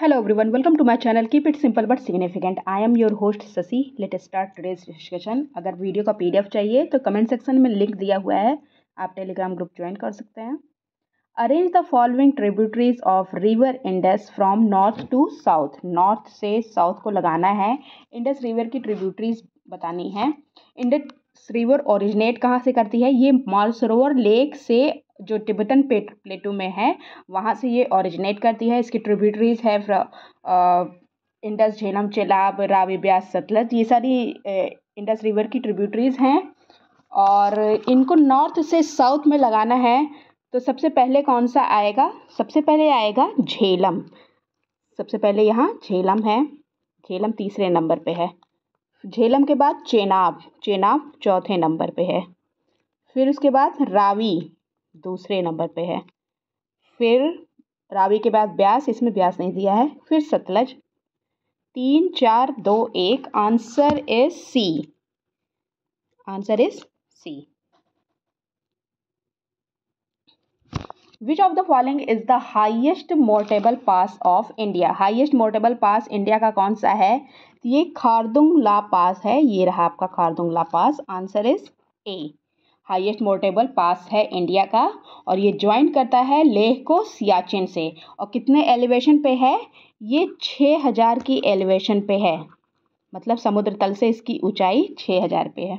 Hello everyone welcome to my channel keep it simple but significant I am your host Shashi let start today's discussion अगर वीडियो का PDF चाहिए तो comment section में link दिया हुआ है आप टेलीग्राम ग्रुप ज्वाइन कर सकते हैं arrange the following tributaries of river Indus from north to south north से साउथ को लगाना है इंडस रिवर की ट्रिब्यूटरीज बतानी है इंडस रिवर ओरिजिनेट कहाँ से करती है ये मानसरोवर लेक से जो टिबेटन प्लेटू में है वहाँ से ये ओरिजिनेट करती है इसकी ट्रिब्यूटरीज है इंडस झेलम चेलाब रावी ब्यास सतलज ये सारी इंडस रिवर की ट्रिब्यूटरीज हैं और इनको नॉर्थ से साउथ में लगाना है तो सबसे पहले कौन सा आएगा सबसे पहले आएगा झेलम सबसे पहले यहाँ झेलम है झेलम तीसरे नंबर पे है झेलम के बाद चेनाब चेनाब चौथे नंबर पे है फिर उसके बाद रावी दूसरे नंबर पे है फिर रावी के बाद ब्यास इसमें ब्यास नहीं दिया है फिर सतलज तीन चार दो एक answer is C answer is C which of the following is the highest motorable pass of India highest motorable pass India का कौन सा है तो ये खारदुंगला पास है ये रहा आपका Khardung La pass answer is A highest motorable pass है इंडिया का और ये ज्वाइन करता है लेह को सियाचिन से और कितने एलिवेशन पे है ये छः हज़ार की एलिवेशन पे है मतलब समुद्र तल से इसकी ऊंचाई छः हज़ार पे है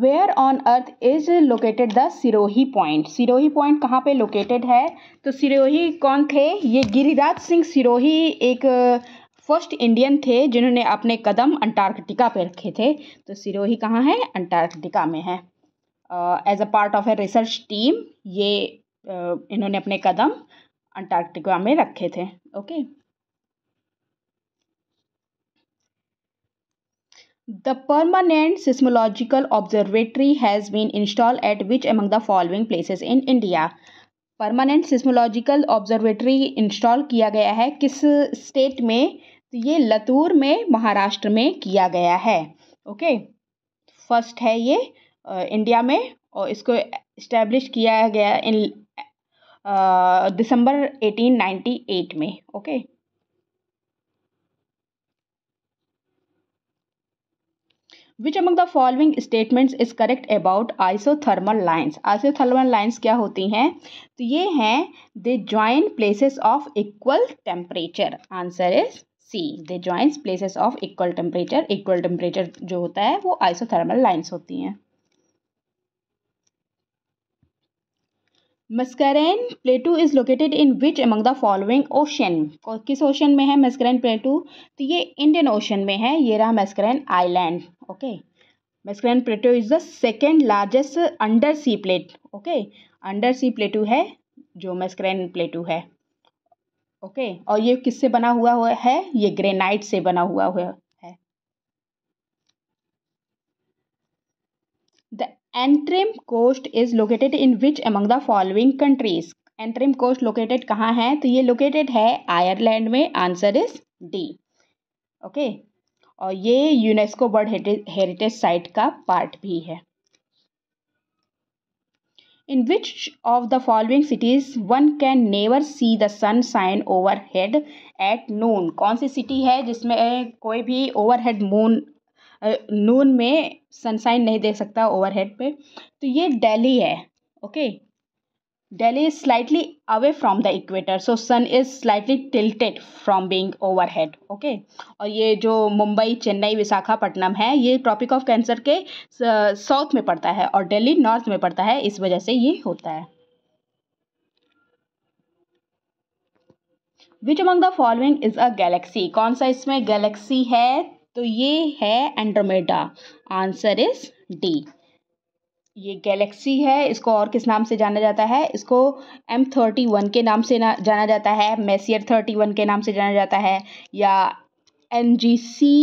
where on earth is located the Sirohi point Sirohi point कहाँ पे लोकेटेड है तो सिरोही कौन थे ये गिरिराज सिंह सिरोही एक फर्स्ट uh, इंडियन थे जिन्होंने अपने कदम अंटार्कटिका पे रखे थे तो सिरोही कहाँ है अंटार्कटिका में है as a part of a research team ये uh, इन्होंने अपने कदम अंटार्कटिका में रखे थे okay okay? The permanent seismological observatory has been installed at which among the following places in India? Permanent seismological observatory install किया गया है किस स्टेट में तो ये लतूर में महाराष्ट्र में किया गया है ओके फर्स्ट है ये इंडिया में और इसको इस्टेब्लिश किया गया इन दिसंबर 1898 में okay which among the following statements is correct about isothermal lines isothermal lines क्या होती हैं तो ये हैं they join places of equal temperature answer is C they joins places of equal temperature equal temperature जो होता है वो आइसोथर्मल लाइन्स होती हैं Mascarene plateau is located in which among the following ocean किस ओशन में है मस्करैन प्लेटू तो ये इंडियन ओशन में है ये रहा Mascarene island okay Mascarene plateau is the second largest under sea plate okay under sea plateau है जो मस्करैन प्लेटू है ओके okay, और ये किससे बना हुआ हुआ है ये ग्रेनाइट से बना हुआ हुआ है Antrim coast is located in which among the following countries Antrim coast located कहाँ है तो ये लोकेटेड है आयरलैंड में आंसर इज डी ओके और ये यूनेस्को वर्ल्ड हेरिटेज साइट का पार्ट भी है in which of the following cities one can never see the sun shine overhead at noon कौन सी सिटी है जिसमें कोई भी ओवर हेड मून नून में सनशाइन नहीं दे सकता ओवरहेड पे तो ये दिल्ली है okay Delhi is slightly away from the equator so sun is slightly tilted from being overhead. Okay और ये जो मुंबई चेन्नई विशाखापट्टनम है ये ट्रॉपिक ऑफ कैंसर के साउथ में पड़ता है और दिल्ली नॉर्थ में पड़ता है इस वजह से ये होता है which among the following is a galaxy कौन सा इसमें गैलेक्सी है तो ये है एंड्रोमेडा आंसर इज डी ये गैलेक्सी है इसको और किस नाम से जाना जाता है इसको एम थर्टी वन के नाम से ना जाना जाता है मेसियर थर्टी वन के नाम से जाना जाता है या N G C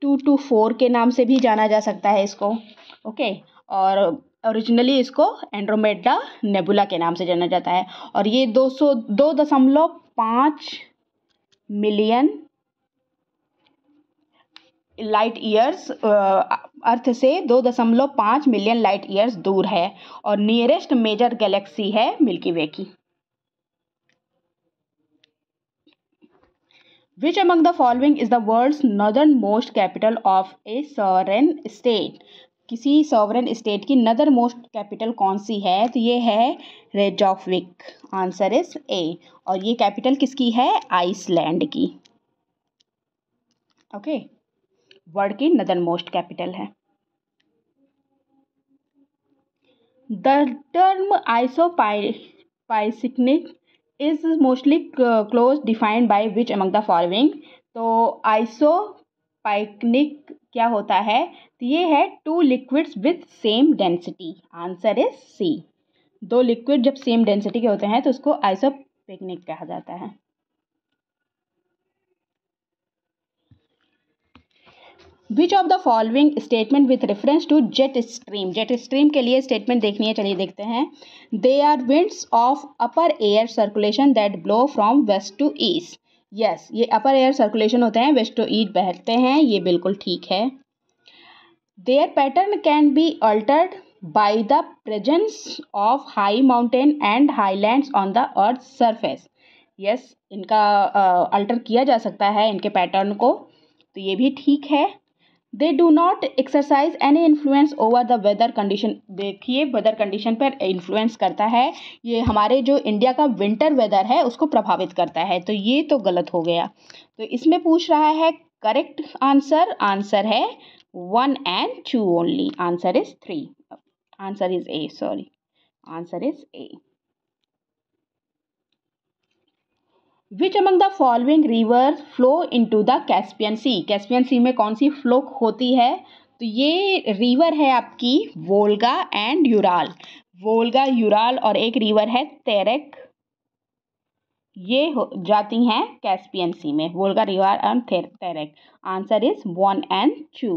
two two four के नाम से भी जाना जा सकता है इसको ओके और ओरिजिनली इसको एंड्रोमेडा नेबुला के नाम से जाना जाता है और ये दो सौ दो दशमलव पाँच मिलियन लाइट ईयर्स अर्थ से दो दशमलव पाँच मिलियन लाइट ईयर्स दूर है और नियरेस्ट मेजर गैलेक्सी है मिल्की वे की Which among the following is the world's northernmost capital of a sovereign state? किसी सॉवरन स्टेट की नदर मोस्ट कैपिटल कौन सी है तो ये है रेजॉफविक आंसर इज ए और ये कैपिटल किसकी है आइसलैंड की ओके okay. वर्ल्ड की नदर मोस्ट कैपिटल है the term isopycnic is mostly close defined by which among the following तो आइसो पाइकनिक क्या होता है तो ये है two liquids with same density answer is C दो लिक्विड जब सेम डेंसिटी के होते हैं तो उसको आइसो पिकनिक कहा जाता है which of the following statement with reference to jet stream jet stream के लिए स्टेटमेंट देखनी है चलिए देखते हैं they are winds of upper air circulation that blow from west to east yes ये अपर एयर सर्कुलेशन होते हैं वेस्ट टू ईस्ट बहते हैं ये बिल्कुल ठीक है their pattern can be altered the presence of high mountain and high land on the earth surface yes इनका अल्टर uh, किया जा सकता है इनके पैटर्न को तो ये भी ठीक है they do not exercise any influence over the weather condition देखिए वेदर कंडीशन पर इन्फ्लुएंस करता है ये हमारे जो इंडिया का विंटर वेदर है उसको प्रभावित करता है तो ये तो गलत हो गया तो इसमें पूछ रहा है करेक्ट आंसर आंसर है one and two only answer is three answer is A sorry answer is A which among the following river flow to the Caspian sea Caspian sea में कौन सी फ्लो होती है तो ये रिवर है आपकी Volga and Ural Volga Ural और एक रिवर है तेरेक ये हो जाती हैं कैस्पियन सी में Volga river and Terek answer is one and two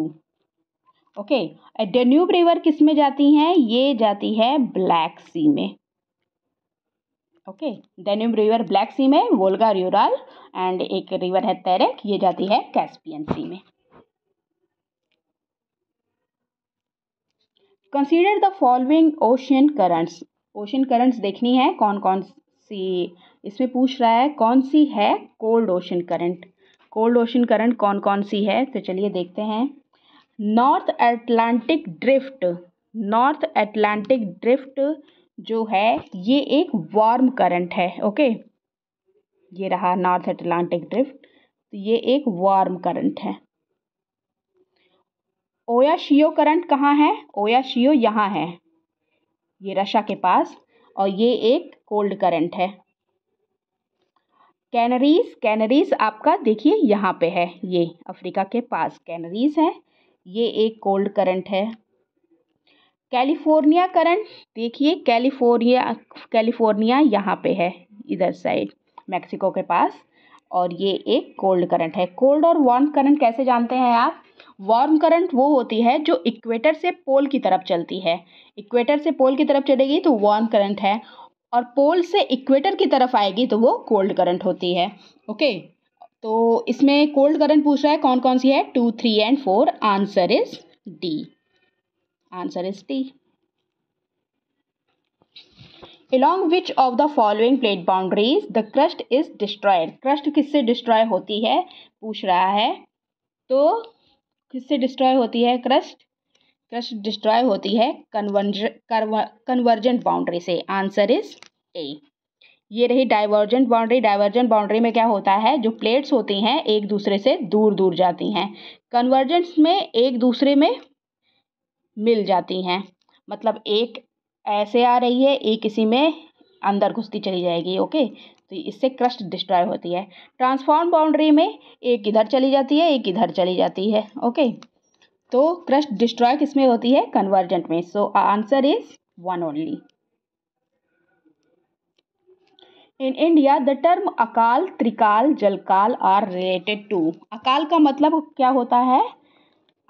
okay Danube river किस में जाती हैं ये जाती है ब्लैक सी में okay Danube river black sea में वोल्गा र्यूरल एंड एक रिवर है तैरक ये जाती है कैस्पियन सी में consider the following ocean currents ocean currents देखनी है कौन कौन सी इसमें पूछ रहा है कौन सी है cold ocean current cold ocean current कौन कौन सी है तो चलिए देखते हैं North Atlantic drift North Atlantic drift जो है ये एक वार्म करंट है ओके ये रहा नॉर्थ अटलांटिक ड्रिफ्ट तो ये एक वार्म करंट है ओया शियो करंट कहाँ है ओया शियो यहाँ है ये रशा के पास और ये एक कोल्ड करंट है कैनरीज कैनरीज आपका देखिए यहाँ पे है ये अफ्रीका के पास कैनरीज है ये एक कोल्ड करंट है कैलिफोर्निया करंट देखिए कैलिफोर्निया कैलिफोर्निया यहाँ पे है इधर साइड मैक्सिको के पास और ये एक कोल्ड करंट है कोल्ड और वार्म करंट कैसे जानते हैं आप वार्म करंट वो होती है जो इक्वेटर से पोल की तरफ चलती है इक्वेटर से पोल की तरफ चलेगी तो वार्म करंट है और पोल से इक्वेटर की तरफ आएगी तो वो कोल्ड करंट होती है ओके तो इसमें कोल्ड करंट पूछ रहा है कौन कौन सी है two three and four answer is D Answer is D. Along which of the following plate boundaries the crust is destroyed? Crust किससे destroy होती है पूछ रहा है तो किससे destroy होती है crust? क्रस्ट डिस्ट्रॉय होती है कन्वर्जेंट बाउंड्री से आंसर इज ए ये रही डाइवर्जेंट बाउंड्री डाइवर्जेंट बाउंड्री में क्या होता है जो प्लेट्स होती हैं एक दूसरे से दूर दूर जाती हैं कन्वर्जेंट्स में एक दूसरे में मिल जाती हैं मतलब एक ऐसे आ रही है एक इसी में अंदर घुसती चली जाएगी ओके तो इससे क्रस्ट डिस्ट्रॉय होती है ट्रांसफॉर्म बाउंड्री में एक इधर चली जाती है एक इधर चली जाती है ओके तो क्रस्ट डिस्ट्रॉय किस में होती है कन्वर्जेंट में so answer is one only in India the term akal trikal जलकाल are related to अकाल का मतलब क्या होता है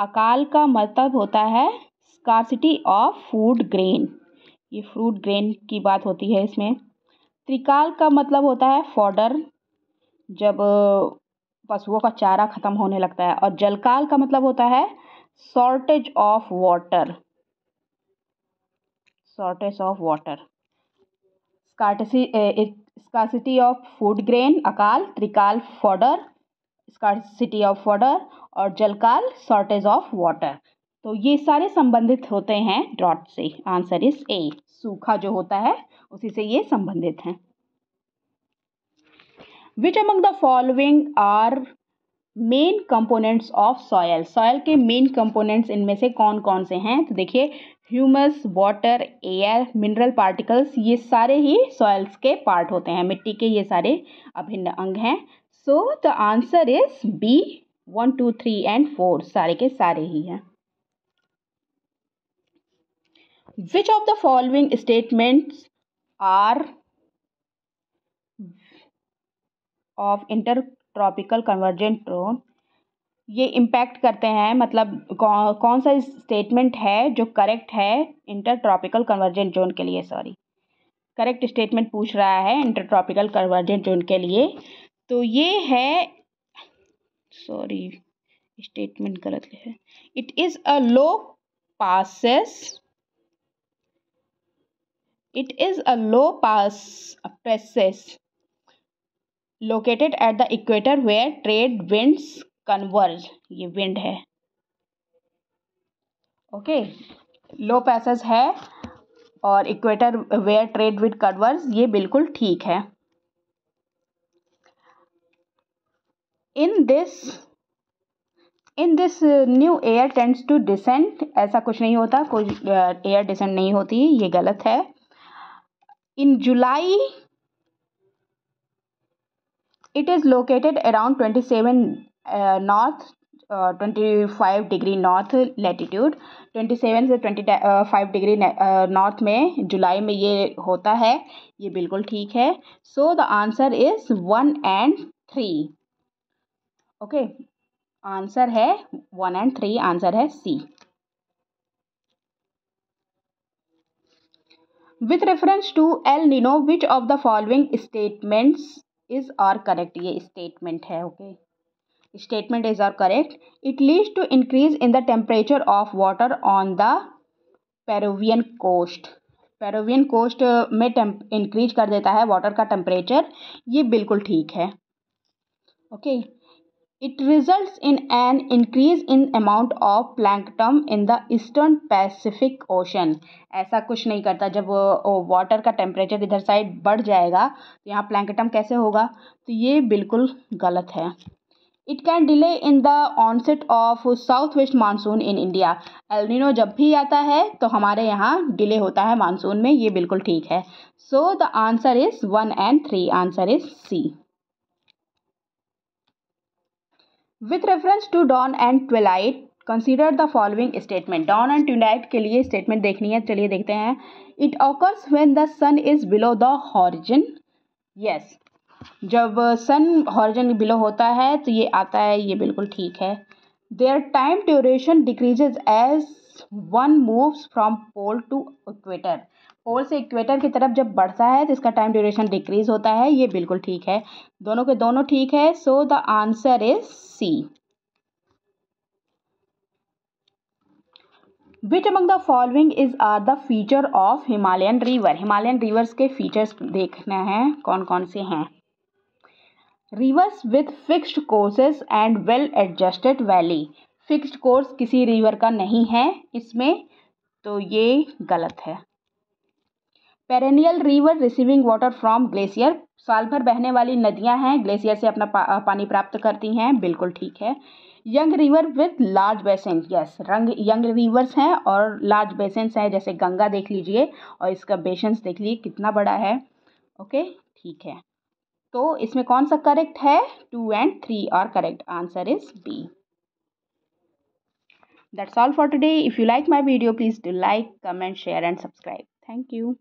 अकाल का मतलब होता है स्कॉसिटी ऑफ फूड ग्रेन ये फ्रूट ग्रेन की बात होती है इसमें त्रिकाल का मतलब होता है फॉर्डर जब पशुओं का चारा ख़त्म होने लगता है और जलकाल का मतलब होता है shortage of water shortage of water scarcity of food grain akal trikal fodder scarcity of fodder और जलकाल शॉर्टेज ऑफ वाटर तो ये सारे संबंधित होते हैं ड्रॉट से आंसर इज ए सूखा जो होता है उसी से ये संबंधित हैं which among the following are main components of soil soil के मेन कंपोनेंट्स इनमें से कौन कौन से हैं तो देखिए humus water air mineral particles ये सारे ही सॉयल्स के पार्ट होते हैं मिट्टी के ये सारे अभिन्न अंग हैं so the answer is B one two three and four सारे के सारे ही हैं which of the following statements are of tropical convergent ट्रोन ये इम्पैक्ट करते हैं मतलब कौ, कौन सा स्टेटमेंट है जो करेक्ट है इंटर ट्रॉपिकल कन्वर्जेंट जोन के लिए सॉरी करेक्ट स्टेटमेंट पूछ रहा है इंटर ट्रॉपिकल कन्वर्जेंट जोन के लिए तो ये है सॉरी स्टेटमेंट गलत है it is a low pressure It is a low pass process located at the equator where trade winds converge. ये wind है ओके लो पैसेज है और इक्वेटर वेयर ट्रेड विद कन्वर्स ये बिल्कुल ठीक है in this in this new air tends to descend ऐसा कुछ नहीं होता कोई एयर uh, डिसेंट नहीं होती ये गलत है in July it is located around twenty seven north twenty five degree north latitude twenty seven से ट्वेंटी फाइव डिग्री नॉर्थ में जुलाई में ये होता है ये बिल्कुल ठीक है so the answer is one and three okay answer है वन एंड थ्री आंसर है C with reference to El Nino which of the following statements is are correct ये स्टेटमेंट है okay statement is are correct it leads to increase in the temperature of water on the Peruvian coast Peruvian coast में increase कर देता है water का temperature ये बिल्कुल ठीक है okay okay. It result in an increase in amount of plankton in the eastern Pacific ocean ऐसा कुछ नहीं करता जब वाटर का टेम्परेचर इधर साइड बढ़ जाएगा तो यहाँ प्लैंकटम कैसे होगा तो ये बिल्कुल गलत है it can delay in the onset of south west monsoon in India El Nino जब भी आता है तो हमारे यहाँ डिले होता है मानसून में ये बिल्कुल ठीक है so the answer is one and three answer is C with reference to dawn and twilight consider the following statement dawn and twilight के लिए स्टेटमेंट देखनी है चलिए देखते हैं it occurs when the sun is below the horizon yes जब sun हॉर्जन below होता है तो ये आता है ये बिल्कुल ठीक है their time duration decreases as one moves from pole to equator pole से इक्वेटर की तरफ जब बढ़ता है तो इसका टाइम ड्यूरेशन डिक्रीज होता है ये बिल्कुल ठीक है दोनों के दोनों ठीक है so the answer is C which among the following is are the feature of Himalayan river Himalayan rivers के फीचर्स देखना है कौन कौन से हैं rivers with fixed courses and well adjusted valley fixed course किसी रिवर का नहीं है इसमें तो ये गलत है perennial river receiving water from glacier साल भर बहने वाली नदियां हैं ग्लेशियर से अपना पा, पानी प्राप्त करती हैं बिल्कुल ठीक है young river with large basin yes रंग यंग रिवर्स हैं और लार्ज बेसेंस हैं जैसे गंगा देख लीजिए और इसका बेसेंस देख लीजिए कितना बड़ा है ओके ठीक है तो इसमें कौन सा करेक्ट है टू एंड थ्री और correct answer is B that's all for today if you like my video please do like comment share and subscribe thank you